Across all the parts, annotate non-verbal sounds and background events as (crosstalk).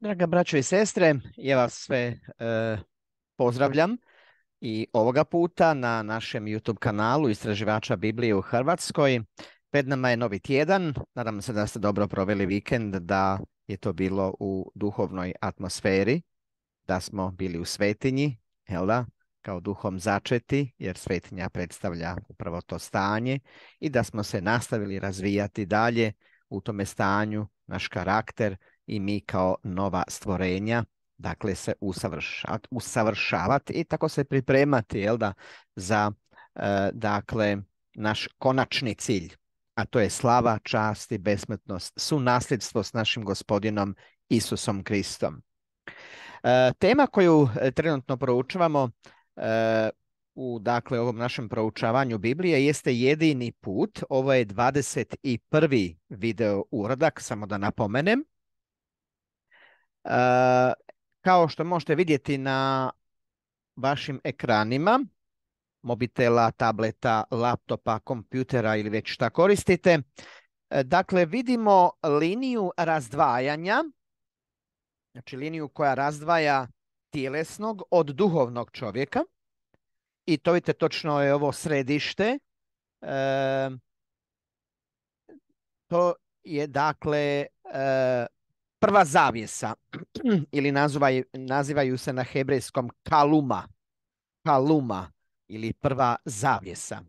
Draga braćo i sestre, ja vas sve e, pozdravljam i ovoga puta na našem YouTube kanalu Istraživača Biblije u Hrvatskoj. Pred nama je novi tjedan, nadam se da ste dobro proveli vikend, da je to bilo u duhovnoj atmosferi, da smo bili u svetinji, da, kao duhom začeti, jer svetinja predstavlja upravo to stanje i da smo se nastavili razvijati dalje u tome stanju, naš karakter, i mi kao nova stvorenja dakle se usavršavati, usavršavati i tako se pripremati jel da, za e, dakle naš konačni cilj, a to je slava, čast i besmrtnost, su nasljedstvo s našim gospodinom Isusom Kristom. E, tema koju e, trenutno proučavamo u dakle ovom našem proučavanju Biblije jeste jedini put. Ovo je 21. video uradak, samo da napomenem. Eh, kao što možete vidjeti na vašim ekranima, mobitela, tableta, laptopa, kompjutera ili već šta koristite, eh, dakle vidimo liniju razdvajanja, znači liniju koja razdvaja tjelesnog od duhovnog čovjeka. I to vidite, točno je ovo središte. Eh, to je dakle prva zavjesa. (clears throat) ili nazivaju, nazivaju se na hebrejskom kaluma, kaluma ili prva zavjesa.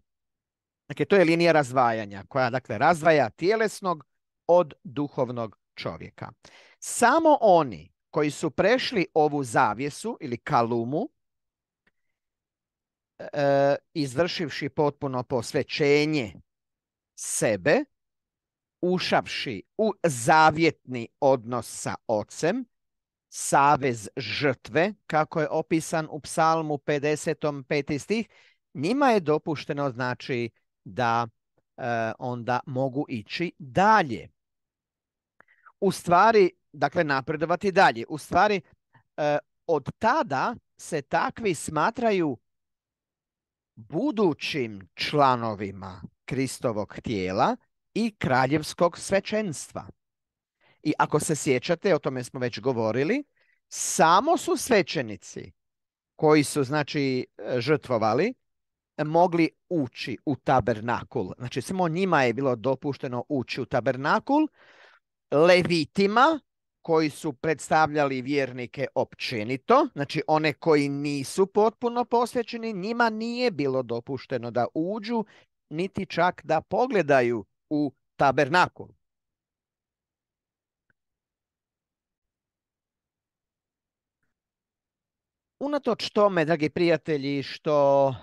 Dakle, to je linija razdvajanja koja dakle, razdvaja tjelesnog od duhovnog čovjeka. Samo oni koji su prešli ovu zavjesu ili kalumu, e, izvršivši potpuno posvećenje sebe, ušavši u zavjetni odnos sa ocem, savez žrtve, kako je opisan u psalmu 55. stih, njima je dopušteno znači da e, onda mogu ići dalje. U stvari, dakle napredovati dalje. U stvari, e, od tada se takvi smatraju budućim članovima Kristovog tijela i kraljevskog svećenstva. I ako se sjećate, o tome smo već govorili, samo su svećenici koji su znači e, žrtvovali mogli ući u tabernakul. Znači samo njima je bilo dopušteno ući u tabernakul. Levitima koji su predstavljali vjernike općenito, znači one koji nisu potpuno posvećeni, njima nije bilo dopušteno da uđu niti čak da pogledaju u tabernakul. unatoč tome, dragi prijatelji, što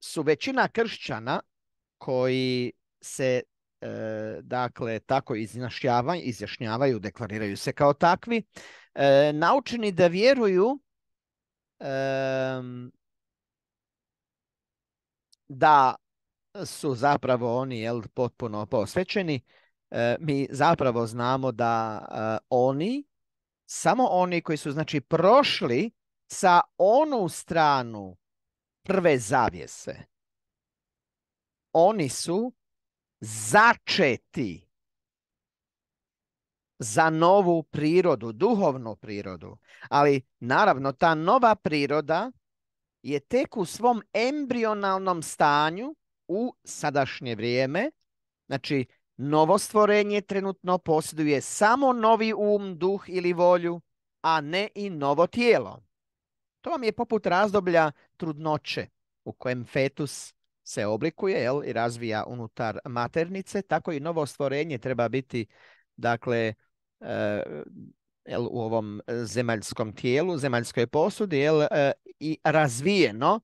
su većina kršćana koji se e, dakle tako izjašnjavaju, deklariraju se kao takvi, e, naučeni da vjeruju da su zapravo oni jel, potpuno posvećeni, e, mi zapravo znamo da e, oni samo oni koji su znači prošli sa onu stranu prve zavjese. Oni su začeti za novu prirodu, duhovnu prirodu. Ali naravno ta nova priroda je tek u svom embrionalnom stanju u sadašnje vrijeme. Znači Novo stvorenje trenutno posjeduje samo novi um, duh ili volju, a ne i novo tijelo. To vam je poput razdoblja trudnoće u kojem fetus se oblikuje jel, i razvija unutar maternice, tako i novo stvorenje treba biti dakle, e, jel, u ovom zemaljskom tijelu, zemaljskoj posudi jel, e, i razvijeno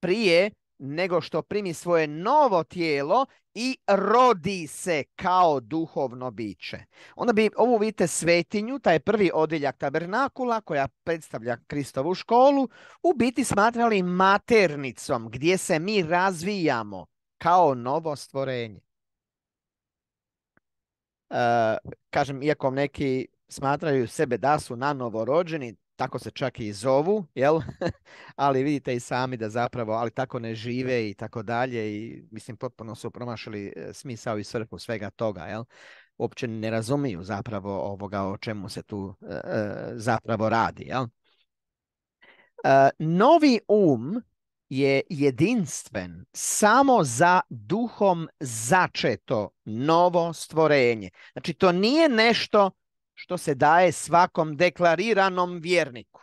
prije nego što primi svoje novo tijelo i rodi se kao duhovno biće. Onda bi ovu vidite svetinju, taj prvi odjeljak tabernakula koja predstavlja Kristovu školu, u biti smatrali maternicom gdje se mi razvijamo kao novo stvorenje. E, kažem, iako neki smatraju sebe da su na tako se čak i zovu, jel? (laughs) ali vidite i sami da zapravo, ali tako ne žive i tako dalje i mislim potpuno su promašili e, smisao i svrhu svega toga, jel? Uopće ne razumiju zapravo ovoga o čemu se tu e, e, zapravo radi, jel? novi um je jedinstven samo za duhom začeto novo stvorenje. Znači to nije nešto što se daje svakom deklariranom vjerniku,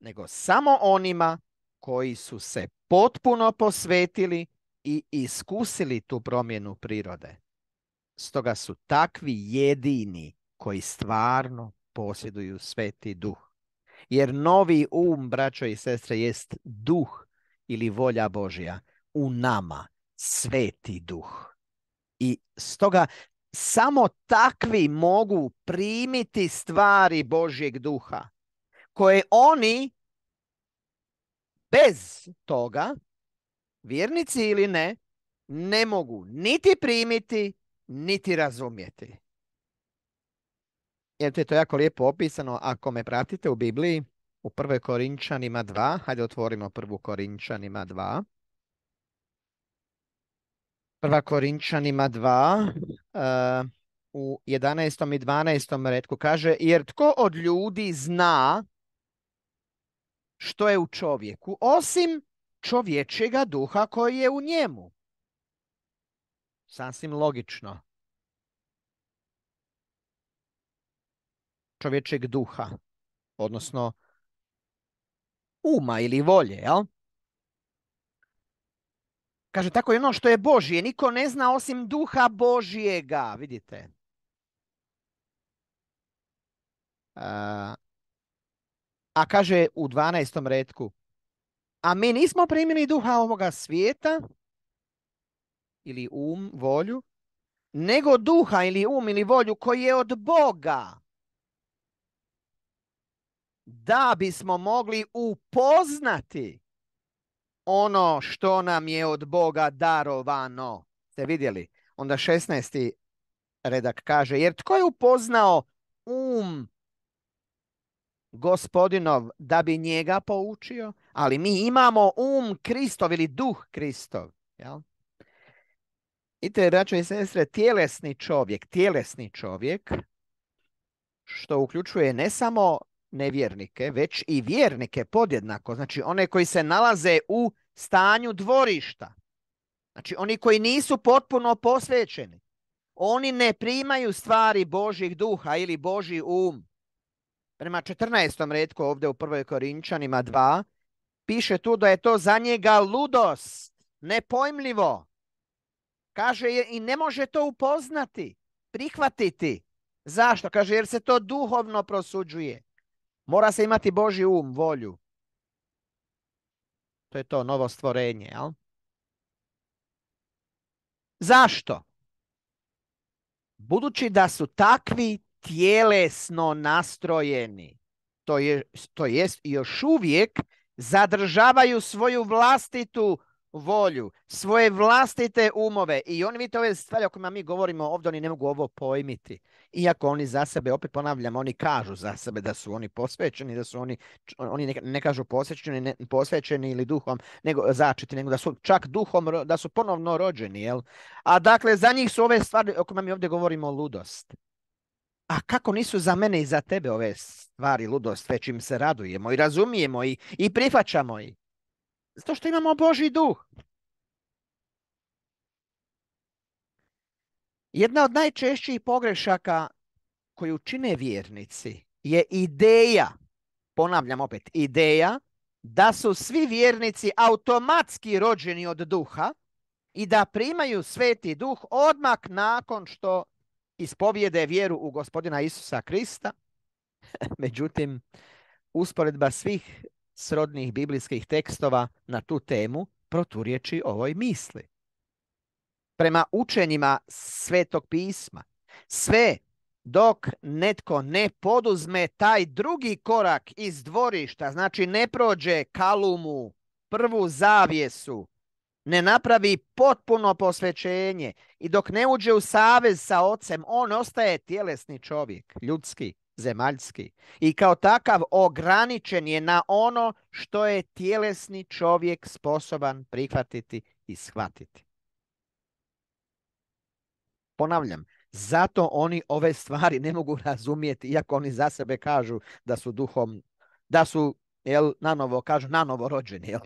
nego samo onima koji su se potpuno posvetili i iskusili tu promjenu prirode. Stoga su takvi jedini koji stvarno posjeduju sveti duh. Jer novi um, braćo i sestre, jest duh ili volja Božja u nama, sveti duh. I stoga samo takvi mogu primiti stvari Božjeg duha koje oni bez toga, vjernici ili ne, ne mogu niti primiti, niti razumjeti. Jer je to jako lijepo opisano, ako me pratite u Bibliji, u 1. Korinčanima 2, hajde otvorimo prvu Korinčanima 2. Prva Korinčanima 2 (laughs) eh, u 11. i 12. redku kaže jer tko od ljudi zna što je u čovjeku osim čovječega duha koji je u njemu. Sasvim logično. Čovječeg duha, odnosno uma ili volje, jel? Kaže, tako je ono što je Božije. Niko ne zna osim duha Božijega. Vidite. A, kaže u 12. redku. A mi nismo primili duha ovoga svijeta ili um, volju, nego duha ili um ili volju koji je od Boga. Da bismo mogli upoznati ono što nam je od Boga darovano. Ste vidjeli? Onda 16. redak kaže, jer tko je upoznao um gospodinov da bi njega poučio, ali mi imamo um Kristov ili duh Kristov. Jel? I te braćo i sestre, tjelesni čovjek, tjelesni čovjek, što uključuje ne samo nevjernike, već i vjernike podjednako. Znači one koji se nalaze u stanju dvorišta. Znači oni koji nisu potpuno posvećeni. Oni ne primaju stvari Božih duha ili Boži um. Prema 14. redku ovdje u 1. Korinčanima 2 piše tu da je to za njega ludost, nepojmljivo. Kaže i ne može to upoznati, prihvatiti. Zašto? Kaže jer se to duhovno prosuđuje. Mora se imati Boži um, volju. To je to novo stvorenje, jel? Zašto? Budući da su takvi tjelesno nastrojeni, to, je, to jest još uvijek zadržavaju svoju vlastitu volju, svoje vlastite umove i oni vidite ove stvari o kojima mi govorimo ovdje, oni ne mogu ovo pojmiti. Iako oni za sebe, opet ponavljam, oni kažu za sebe da su oni posvećeni, da su oni, oni ne, kažu posvećeni, posvećeni ili duhom, nego začiti, nego da su čak duhom, da su ponovno rođeni. Jel? A dakle, za njih su ove stvari o kojima mi ovdje govorimo ludost. A kako nisu za mene i za tebe ove stvari ludost, već im se radujemo i razumijemo i, i prihvaćamo ih. Zato što imamo Boži duh. Jedna od najčešćih pogrešaka koju čine vjernici je ideja, ponavljam opet, ideja da su svi vjernici automatski rođeni od duha i da primaju sveti duh odmah nakon što ispovijede vjeru u gospodina Isusa Krista. (laughs) Međutim, usporedba svih srodnih biblijskih tekstova na tu temu proturječi ovoj misli. Prema učenjima svetog pisma, sve dok netko ne poduzme taj drugi korak iz dvorišta, znači ne prođe kalumu, prvu zavjesu, ne napravi potpuno posvećenje i dok ne uđe u savez sa ocem, on ostaje tjelesni čovjek, ljudski zemaljski. I kao takav ograničen je na ono što je tjelesni čovjek sposoban prihvatiti i shvatiti. Ponavljam, zato oni ove stvari ne mogu razumjeti, iako oni za sebe kažu da su duhom, da su, jel, novo, kažu novo rođeni, jel?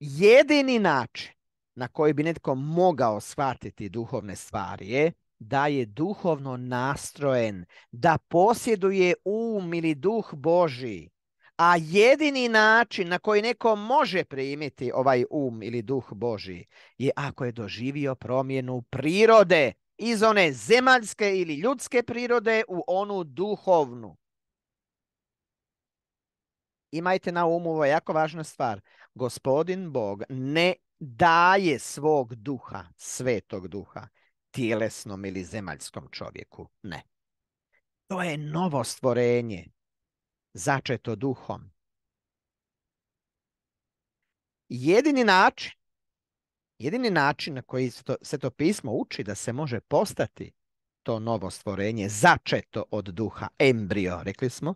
Jedini način na koji bi netko mogao shvatiti duhovne stvari je da je duhovno nastrojen, da posjeduje um ili duh Boži. A jedini način na koji neko može primiti ovaj um ili duh Boži je ako je doživio promjenu prirode iz one zemaljske ili ljudske prirode u onu duhovnu. Imajte na umu, ovo jako važna stvar. Gospodin Bog ne daje svog duha, svetog duha, tjelesnom ili zemaljskom čovjeku. Ne. To je novo stvorenje, začeto duhom. Jedini način, jedini način na koji se to pismo uči da se može postati to novo stvorenje, začeto od duha, embrio, rekli smo,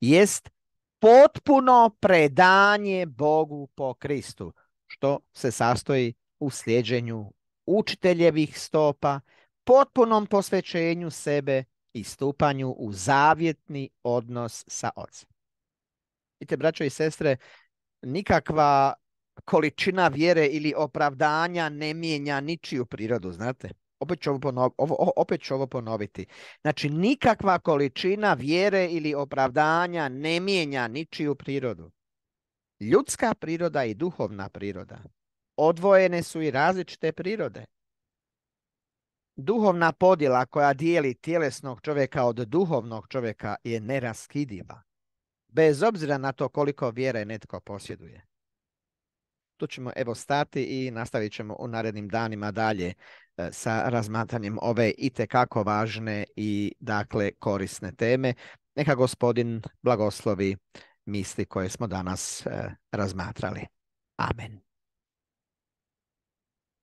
jest potpuno predanje Bogu po Kristu, što se sastoji u sljeđenju učiteljevih stopa, potpunom posvećenju sebe i stupanju u zavjetni odnos sa ocem. Vidite, braćo i sestre, nikakva količina vjere ili opravdanja ne mijenja ničiju prirodu, znate? Opet ću, ovo opet ću ovo ponoviti. Znači, nikakva količina vjere ili opravdanja ne mijenja ničiju prirodu. Ljudska priroda i duhovna priroda odvojene su i različite prirode. Duhovna podjela koja dijeli tjelesnog čovjeka od duhovnog čovjeka je neraskidiva, bez obzira na to koliko vjere netko posjeduje. Tu ćemo evo stati i nastavit ćemo u narednim danima dalje e, sa razmatranjem ove itekako važne i dakle korisne teme. Neka gospodin blagoslovi misli koje smo danas e, razmatrali. Amen.